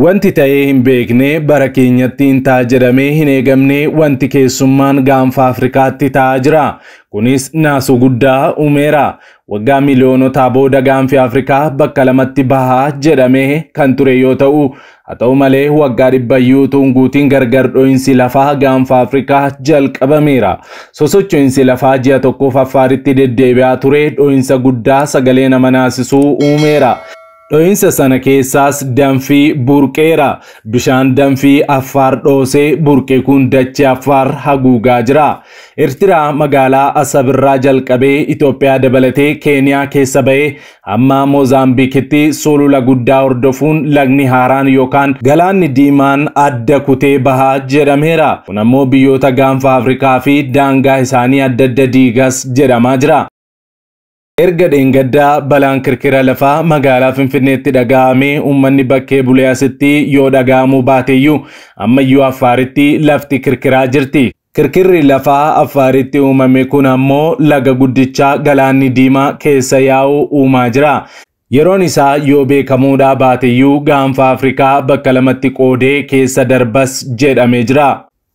Wanti ta'ee hin beekne bara keenyatti hin ta'a jedhamee hin eegamne wanti keessummaan gaanfa Afrikaatti ta'aa jira. Kunis naasuu guddaa uumeera. Waggaa miliyoonotaa booda gaanfi Afrikaa bakka lamatti bahaa jedhamee kan ture yoo ta'u, haa ta'u malee waggaa dhibbayyuutuun guutiin gargar dho'insi lafaa gaanfa Afrikaa jalqabameera. Sosocho'insi lafaa ji'a tokkoof affaaritti deddeebi'aa ture dhoo'insa guddaa sagalee nama naasisuu uumeera. Dho'iinsa sana keessaas danfii burqeera. Bishaan danfii Affaar dhoosee burqe kun dachee Affaar haguugaa jira. Eertiraa magaalaa Asabirraa jalqabee Itoophiyaa dabalatee Keeniyaa keessa ba'ee amma Moozaambiikitti sulula guddaa hordofuun lagni haaraan yookaan galaanni diimaan adda kutee bahaa jedhameera. Kun ammoo biyyoota gaanfa Afrikaa fi daangaa isaanii adda adda diigas jedhamaa jira. Erga dheengaddaa balaan kirkira lafaa magaalaa Finfinneetti dhaga'amee uummanni bakkee bulee asitti yoo dhaga'amuu baateyyuu ammayyuu Affaaritti lafti kirkiraa jirti. Kirkirri lafaa Affaaritti uumame kun ammoo laga guddicha galaanni diimaa keessa yaa'u uumaa jira. Yeroon isaa yoo beekamuudha baateyyuu gaanfa Afrikaa bakka lamatti qoodee keessa darbas jedhamee jira.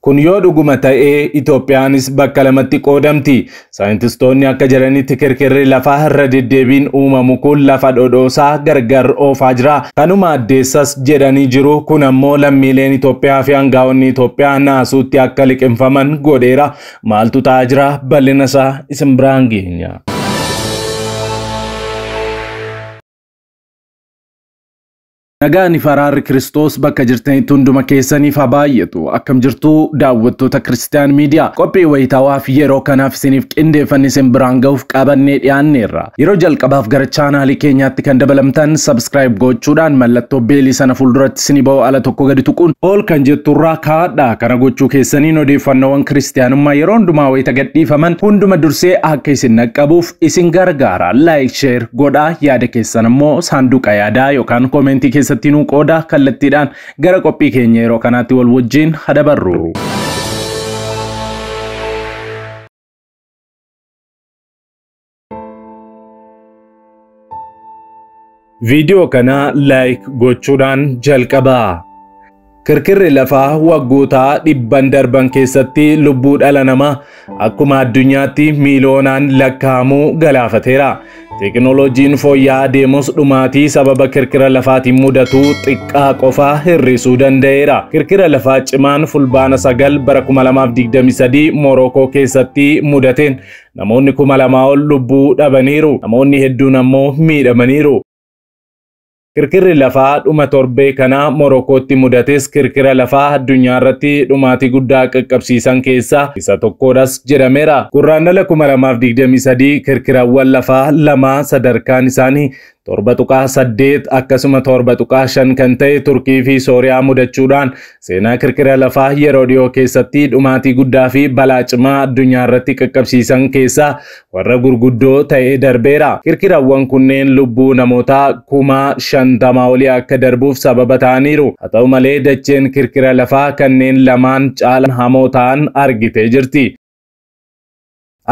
Kun yoo dhuguma ta'ee Itoophiyaanis bakka lamatti qoodamti. Saayintistoonni akka jedhanitti kirkirri lafaa irra deddeebiin uumamu kun lafa dhodhoosaa gargar oofaa jira. Kanuma addeessas jedhanii jiru. Kun ammoo lammiileen Itoophiyaa fi hangaa'onni Itoophiyaa naasuutti akka liqinfaman godheera. Maaltu ta'aa jira? Bal'ina isaa isin biraan geenya. Nagaan fi araarri Kiristoos bakka jirtanitti hunduma keessaniif haa baay'atu. Akkam jirtu daawwattoota Kiristaan Miidiyaa. Qophii wayitaawaaf yeroo kanaaf isiniif qindeeffanni isin biraan ga'uuf qabannee dhiyaanneerra. Yeroo jalqabaaf gara chaanaalii keenyaatti kan dabalamtan sabskiraayib gochuudhaan mallattoo beelii sana fuulduratti isin ba'u ala tokko gadi tuquun ol kan jetturraa kaadhaa. Kana gochuu keessaniin odeeffannoowwan kiristiyaanummaa yeroo hundumaa wayita gadhiifaman hunduma dursee akka isin naqqabuuf isin gargaara. Laayik sheer godhaa yaada keessan ammoo saanduqa yaadaa yookaan koomentii keessatti. keessattinuu qooda kallattiidhaan gara qophii keenya yeroo kanaatti wal wajjiin hadabarru. viidiyoo kana laayik gochuudhaan jalqabaa Kirkirri lafaa waggootaa dhibban darban keessatti lubbuu dhala namaa akkuma addunyaatti miiliyoonaan lakkaa'amu galaafateera. Teekinooloojiin fooyya'aa deemus dhumaatii sababa kirkira lafaatiin mudatu xiqqaa qofaa hir'isuu danda'eera. Kirkira lafaa cimaan fulbaana sagal bara 2023 Morookoo keessatti mudateen namoonni 2000 ol lubbuu dhabaniiru. Namoonni hedduun ammoo miidhamaniiru. Kirkirri lafaa dhuma torbee kanaa Morokootti mudates kirkira lafaa addunyaa irratti dhumaatii guddaa qaqqabsiisan keessa isa tokkodhas jedhameera. Gurraannala 2023 kirkirawwan lafaa lama sadarkaan isaanii torba tuqaa saddeet akkasuma torba tuqaa shan kan ta'e turkii fi sooriyaa mudachuudhaan seenaa kirkira lafaa yeroo dhiyoo keessatti dhumaatii guddaa fi balaa cimaa addunyaa irratti qaqqabsiisan keessaa warra gurguddoo ta'ee darbeera. Kirkirawwan kunneen lubbuu namootaa kumaa shantamaa olii akka darbuuf sababa ta'aniiru. Haa ta'u malee dacheen kirkira lafaa kanneen lamaan caalan hamoo ta'an argitee jirti.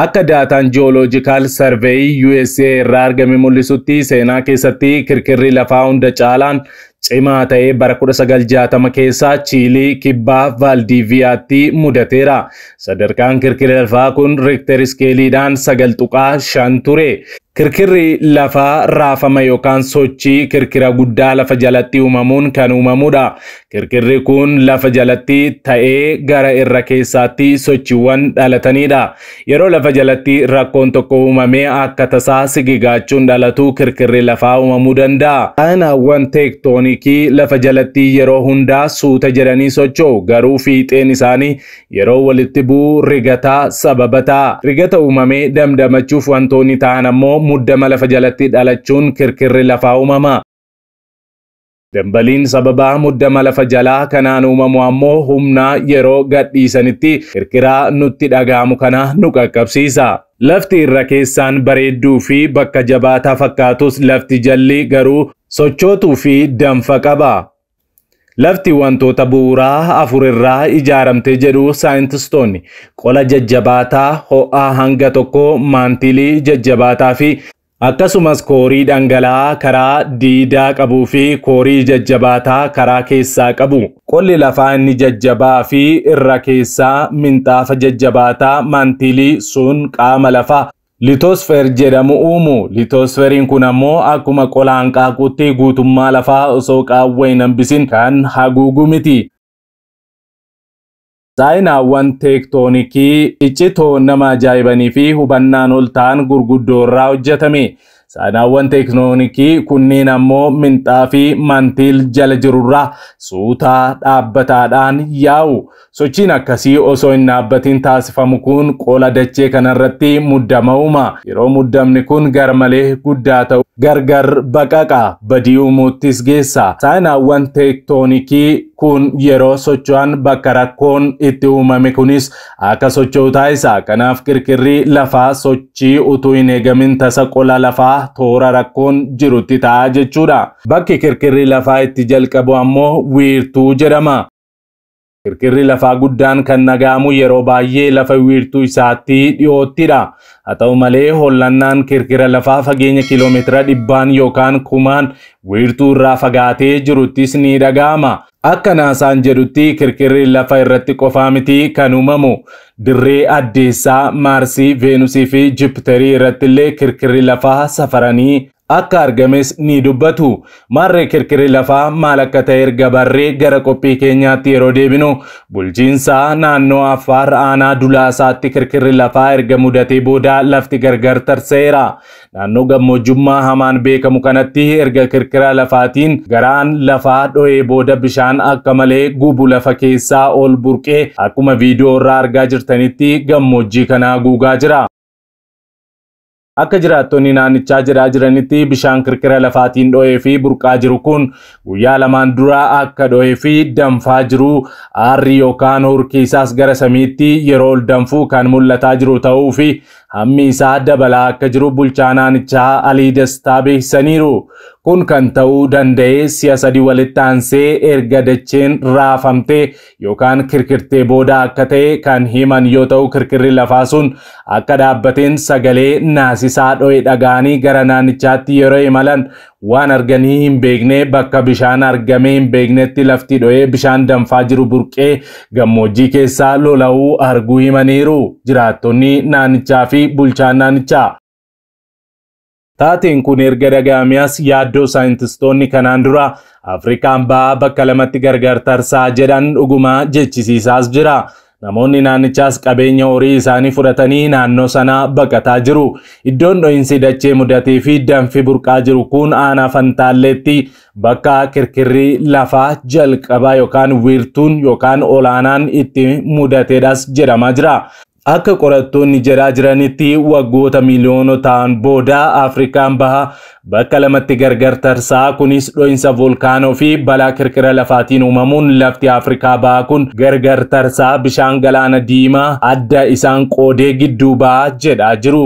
Akka daataan jiyooloojikaal sarveeyi USA irraa argame mul'isutti seenaa keessatti kirkirri lafaa hunda caalaan cimaa ta'ee bara 1960 keessaa Chiilii kibbaa Vaaldiviyaatti mudateera. Sadarkaan kirkirri lafaa kun Riikter iskeeliidhaan sagal tuqaa shan ture. Kirkirri lafaa raafama yookaan sochii kirkira guddaa lafa jalatti uumamuun kan uumamudha. Kirkirri kun lafa jalatti ta'ee gara irra keessaatti sochiiwwan dhalatanidha. Yeroo lafa jalatti rakkoon tokko uumamee akka tasaa sigigaachuun dhalatu kirkirri lafaa uumamuu danda'a. Qaanaawwan teektoonikii lafa jalatti yeroo hundaa suuta jedhanii socho'u garuu fiixeen isaanii yeroo walitti bu'u rigataa sababa ta'a. Rigata uumamee damdamachuuf wantoonni ta'an ammoo muddama lafa jalatti dhalachuun kirkirri lafaa uumama. Dambaliin sababa muddama lafa jalaa kanaan uumamu ammoo humna yeroo gadhiisanitti kirkiraa nutti dhagaamu kana nu qaqqabsiisa. Lafti irra keessaan bareedduu fi bakka jabaataa fakkaatus lafti jalli garuu sochootuu fi danfa qaba. Lafti wantoota buuraa afur irraa ijaaramtee jedhu saayintistoonni qola jajjabaataa ho'aa hanga tokko maantilii jajjabaataa fi akkasumas koorii dhangala'aa karaa diidaa qabuu fi koorii jajjabaataa karaa keessaa qabu. Qolli lafaa inni jajjabaa fi irra keessaa minxaafa jajjabaataa maantilii sun qaama lafaa liitosfeer jedhamu uumu. Liitosfeeriin kun ammoo akkuma qolaan qolaanqaaquutti guutummaa lafaa osoo qaawwa hin hambisin kan haguugu miti. Saayinaawwan teektooniikii iccitoo nama ajaa'ibanii fi hubannaan ol ta'an irraa hojjetame. Saayinaawwan tektonikii kunneen ammoo minxaafi fi mantiil jala jirurraa suutaa dhaabbataadhaan yaa'u. Sochiin akkasii osoo hin dhaabbatiin taasifamu kun qola dachee kanarratti uuma. Yeroo muddamni kun garmalee guddaa ta'u gargar baqaqa badii uumuuttis geessa. Saayinaawwan kun yeroo socho'an bakka rakkoon itti uumame kunis akka socho'u taasisa. Kanaaf qirqirri lafaa sochii utuu hin eegamin tasa qola lafaa toora rakkoon jirutti ta'a jechuudha. Bakki kirkirri lafaa itti jalqabu ammoo wiirtuu jedhama. Kirkirri lafaa guddaan kan nagaamu yeroo baay'ee lafa wiirtuu isaatti dhiyoottidha. Haa malee hollannaan kirkira lafaa fageenya kiiloomeetira dhibbaan yookaan kumaan wiirtuu irraa fagaatee jiruttis ni dhaga'ama. Akka naasaan jedhutti kirkirri lafa irratti qofaa miti kan uumamu dirree addeessaa, maarsii, venusii fi jipiterii irratti illee kirkirri lafaa safaranii akka argames ni dubbatu. Marree kirkirri lafaa maal akka ta'e erga barree gara qophii keenyaatti yeroo deebinu bulchiinsaa naannoo Affaar aanaa Dulaasaatti kirkirri lafaa erga mudatee booda lafti gargar tarseera. Naannoo gammoojjummaa hamaan beekamu kanatti erga kirkira lafaatiin garaan lafaa dho'ee booda bishaan akka malee gubu lafa keessaa ol burqee akkuma viidiyoo irraa argaa jirtanitti gammoojjii kana guugaa jira. akka jiraattonni naannichaa jiraa jiranitti bishaan kirkira lafaatiin dho'ee fi burqaa jiru kun guyyaa lamaan dura akka dho'ee fi danfaa jiru aarri yookaan hurkii isaas gara samiitti yeroo ol danfuu kan mul'ataa jiru ta'uu fi hammi isaa dabalaa akka jiru naanichaa Alii Dastaa beeksisaniiru. Kun kan ta'uu danda'e si'a sadii walitti aansee erga dacheen raafamtee yookaan kirkirtee booda akka ta'e kan himan yoo ta'u kirkirri lafaa sun akka dhaabbateen sagalee naasisaa dho'e dhaga'anii gara naannichaatti yeroo imalan waan arganii hin beekne bakka bishaan argamee hin beeknetti lafti dho'ee bishaan danfaa jiru burqee gammoojjii keessaa lola'uu arguu himaniiru jiraattonni naanichaa fi bulchaan naanichaa. Taateen kun erga dhaga'amees yaaddoo saayintistoonni kanaan dura Afrikaan bahaa bakka lamatti gargar tarsaa jedhan dhugumaa jechisiisaas jira. Namoonni naannichaas qabeenya horii isaanii fudhatanii naannoo sanaa baqataa jiru. Iddoon dho'iinsi dachee mudatee fi danfi burqaa jiru kun aanaa Fantaalleetti bakka kirkirri lafaa jalqabaa yookaan wiirtuun yookaan olaanaan itti mudateedhas jedhamaa jira. Akka qorattoonni jedhaa jiranitti waggoota ta'an booda Afrikaan bahaa bakka lamatti gargar tarsaa kunis dho'insa volkaanoo fi balaa kirkira lafaatiin uumamuun lafti Afrikaa bahaa kun gargar tarsaa bishaan galaana diimaa adda isaan qoodee gidduu bahaa jedhaa jiru.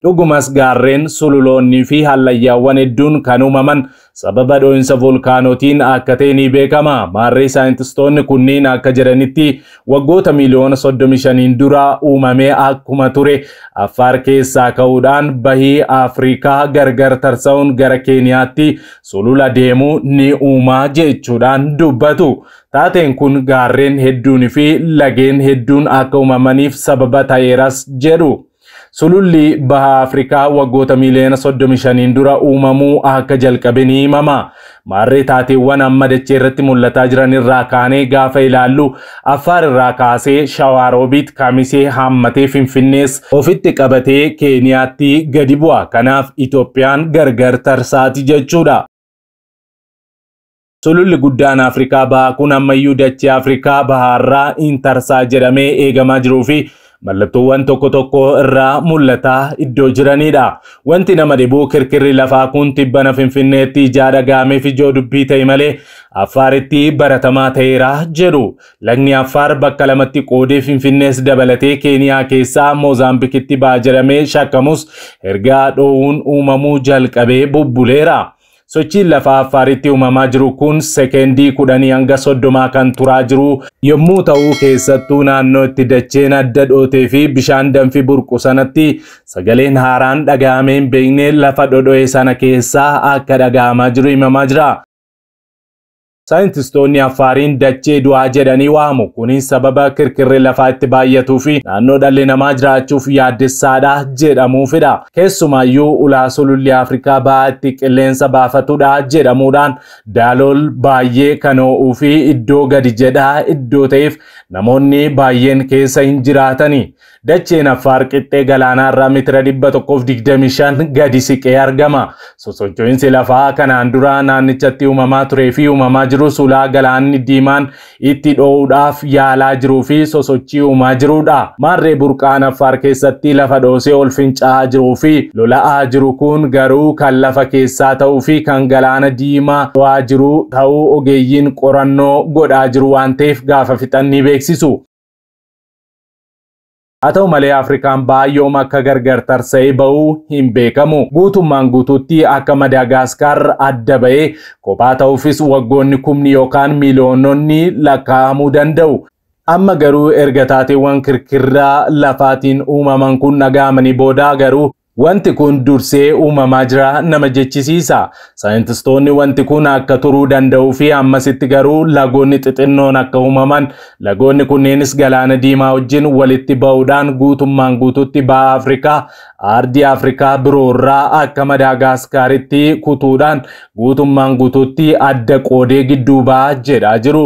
Dhugumas gaarreen sululoonnii fi hallayyaawwan hedduun kan uumaman sababa dho'insa voolkaanootiin akka ta'e ni beekama. Maarree saayintistoonni kunniin akka jedhanitti waggoota miiliyoona 35 uumamee akkuma ture Affaar keessaa ka'uudhaan bahii Afrikaa gargar tarsa'uun gara Keeniyaatti sulula deemuu ni uumaa jechuudhaan dubbatu. Taateen kun gaarreen hedduun fi lageen hedduun akka uumamaniif sababa ta'eeras jedhu. Sululli Baha Afrikaa waggoota miiliyoona dura uumamuu akka jalqabe ni himama. Maarree taateewwan amma dachee irratti mul'ataa jiran irraa kaanee gaafa ilaallu Affaar irraa kaasee shawaaroobiit kamisee hammatee Finfinnees ofitti qabatee Keeniyaatti gadi bu'a. Kanaaf Itoophiyaan gargar tarsaati jechuudha. Sululli guddaan Afrikaa bahaa kun ammayyuu dachee Afrikaa bahaarraa intarsaa jedhamee eegamaa jiruu fi mallattoowwan tokko tokko irraa mul'ataa iddoo jiranidha. Wanti nama dhibuu kirkirri lafaa kun tibbana finfinneetti ijaadha gaameef ijoo dubbii ta'e malee affaaritti baratamaa ta'eera jedhu. Lagni affaar bakka lamatti qoodee finfinnees dabalatee keeniyaa keessaa moozaambikitti baajiramee shakkamus ergaa dhoowwuun uumamuu jalqabee bubbuleera. Sochiin lafa affaaritti uumamaa jiru kun sekeendii kudhanii hanga soddomaa kan turaa jiru yommuu ta'uu keessattuu naannoo itti dacheen adda dhootee fi bishaan danfi burqu sanatti sagaleen haaraan dhaga'amee hin beekne lafa dhodho'e sana keessaa akka dhaga'amaa jiru imamaa jira. Saayintistoonni Affaariin dachee du'aa jedhanii waamu. Kunis sababa kirkirri lafaa itti baay'atuu fi naannoo dhalli namaa jiraachuuf yaaddessaadha jedhamuufidha. Keessumaayyuu ulaa sululli Afrikaa itti qilleensa baafatuudha jedhamuudhaan daalool baay'ee kan oo'uu fi iddoo gadi jedha iddoo ta'eef namoonni baay'een keessa hin jiraatani. Dacheen Affaar qixxee galaanaa irraa mitira dhibba tokkoof digdamii shan gadi siqee argama. lafaa kanaan dura naannichatti uumamaa uumamaa jiru. jirus ulaa galaanni diimaan itti dho'uudhaaf yaalaa jiruu fi sosochii uumaa jirudha. Marree burqaan affaar keessatti lafa dhoosee ol finca'aa jiruu fi lola'aa jiru kun garuu kan lafa keessaa ta'uu fi kan galaana diimaa dho'aa jiru ta'uu ogeeyyiin qorannoo godhaa jiru waan ta'eef gaafa fixan ni beeksisu. Haa ta'u malee Afrikaan baay'oom akka gargar tarsa'ee ba'uu hin beekamu. Guutummaan guutuutti akka Madaagaskaar adda ba'ee kophaa ta'uufis waggoonni kumni yookaan miiliyoononni lakkaa'amuu danda'u. Amma garuu erga taateewwan kirkirraa lafaatiin uumaman kun dhaga'amanii booda garuu Wanti kun dursee uumamaa jira nama jechisiisa. Saayintistoonni wanti kun akka turuu danda'uu fi ammasitti garuu lagoonni xixinnoon akka uumaman lagoonni kunneenis galaana diimaa wajjin walitti ba'uudhaan guutummaan guututti ba'aa Afrikaa aardii Afrikaa biroorraa akka Madaagaskaaritti kutuudhaan guutummaan guutuutti adda qoodee gidduu ba'aa jedhaa jiru.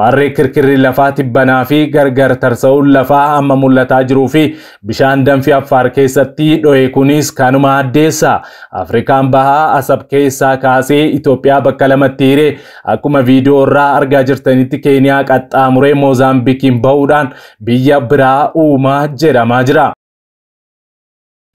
Marree kirkirri lafaa tibbanaa fi gargar tarsa'uun lafaa amma mul'ataa jiruu fi bishaan danfii Affaar keessatti dho'e kunis kanuma addeessa. Afrikaan bahaa asab keessaa kaasee Itoophiyaa bakka lamatti hiree akkuma viidiyoo irraa argaa jirtanitti keeniyaa qaxxaamuree moozaambikiin bahuudhaan biyya biraa uumaa jedhamaa jira.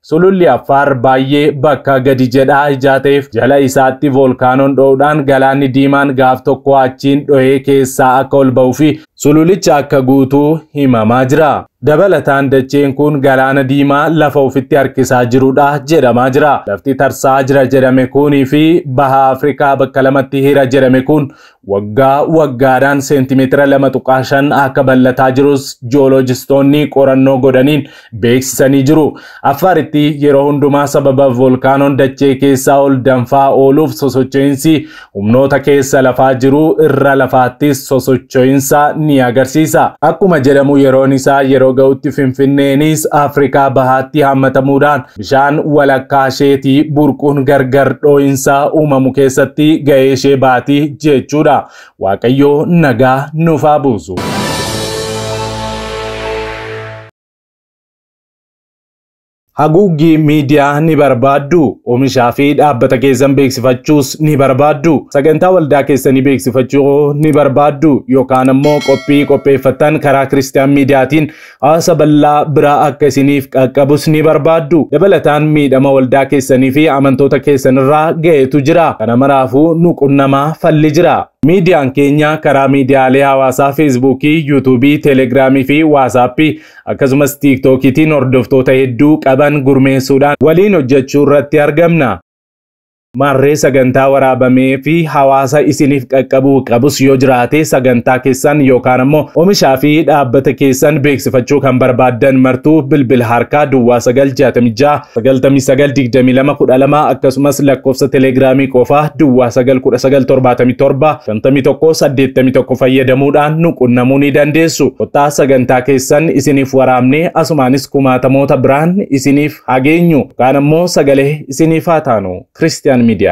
Sululli Affaar baay'ee bakka gadi jedhaa ijaateef jala isaatti voolkaanoon dho'uudhaan galaanni diimaan gaaf tokko achiin dho'ee keessaa akka ol ba'uu fi sululicha akka guutuu himamaa jira. Dabalataan dachee kun galaana diimaa lafa ofitti harkisaa jiruudha jedhamaa jira. Lafti tarsaa jira jedhame kunii fi baha Afrikaa bakka lamatti hira jedhame kun waggaa waggaadhaan seentimeetira lama tuqaa shan akka bal'ataa jiruus jooloojistoonni qorannoo godhaniin beeksisanii jiru. Affaaritti yeroo hundumaa sababa volkaanoon dachee keessaa ol danfaa ooluuf sosocho'insi humnoota keessa lafaa jiru irra lafaattis sosocho'insa ni agarsiisa. Akkuma jedhamu yeroon isaa yeroo gahutti Finfinneenis Afrikaa bahaatti hammatamuudhaan bishaan walakkaa isheetii burquun gargar dhoo'insaa uumamu keessatti ga'ee ishee baati jechuudha. Waaqayyo nagaa nuuf haa buusu. Haguuggii miidiyaa ni barbaaddu. Oomishaa fi dhaabbata keessan beeksifachuus ni barbaaddu. Sagantaa waldaa keessanii beeksifachuu ni barbaaddu. Yookaan immoo qophii qopheeffattan karaa kiristaan miidiyaatiin haasa bal'aa biraa akka isiniif qaqqabus ni barbaaddu. Dabalataan miidhama waldaa keessanii fi amantoota keessanirraa ga'etu jira. Kana maraafuu nu qunnamaa falli jira. Miidiyaan keenya karaa miidiyaalee hawaasaa Feesbuukii, Yuutuubii, Teelegiraamii fi Waasaappii akkasumas tiiktookiitiin hordoftoota hedduu qaban gurmeessuudhaan waliin hojjechuu irratti argamna. marree sagantaa waraabamee fi hawaasa isiniif qaqqabuu qabus yoo jiraate sagantaa keessan yookaan ammoo oomishaa fi dhaabbata keessan beeksifachuu kan barbaaddan martuu bilbil harkaa duwwaa sagal jaatamii ja'a sagaltamii sagal digdamii lama kudha lama akkasumas lakkoofsa telegiraamii qofaa duwwaa sagal kudha sagal torbaatamii torba shantamii tokko saddeettamii tokko fayyadamuudhaan nu qunnamuu ni dandeessu qottaa sagantaa keessan isiniif waraabnee asumaanis kumaatamoota biraan isiniif hageenyu yookaan ammoo sagalee isiniif haa taanu kiristiyaani. ሶሻል ሚዲያ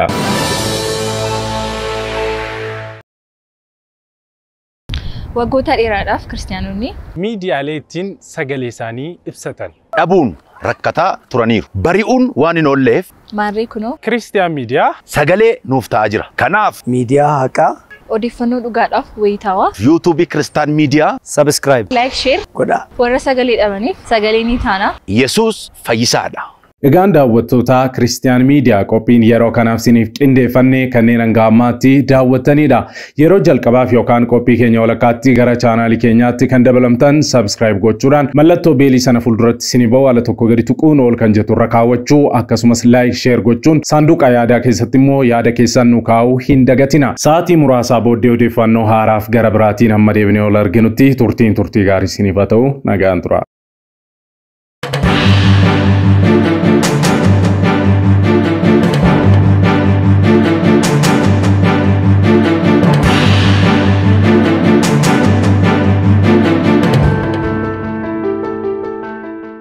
ወጎታ ዴራዳፍ ክርስቲያኖኒ ሚዲያሌቲን ሰገሌ ሳኒ ኢብሰተን ዳቡን ረከታ ቱረኒሩ በሪኡን ዋን ኖሌፍ ማሬ ኩኖ ክርስቲያን ሚዲያ ሰገሌ ኑፍታ ጅራ ከናፍ ሚዲያ ሃቃ ኦዲፈኖ ዱጋዳፍ ወይታዋ ዩቱብ ክርስቲያን ሚዲያ ሰብስክራይብ ላይክ ሼር ጎዳ ወረ ሰገሌ ጠበኒ ሰገሌ ኢየሱስ ፈይሳዳ Egaan daawwattootaa Kiristiyan Miidiyaa qophiin yeroo kanaaf siiniif qindeeffannee kanneen hanga ammaatti daawwattanidha. Yeroo jalqabaaf yookaan qophii keenya walakkaatti gara chaanaalii keenyaatti kan dabalamtan sabskiraayib gochuudhaan mallattoo beelii sana fuulduratti siiniboo ala tokko gadi tuquun ol kan jetturra kaawwachuu akkasumas laayik sheer gochuun saanduqa yaadaa keessatti immoo yaada keessan nu kaa'uu hin dagatina. Sa'aatii muraasaa booddee odeeffannoo haaraaf gara biraatiin amma deebinee ol arginutti turtiin turtii gaarii siiniif haa ta'u nagaan tura.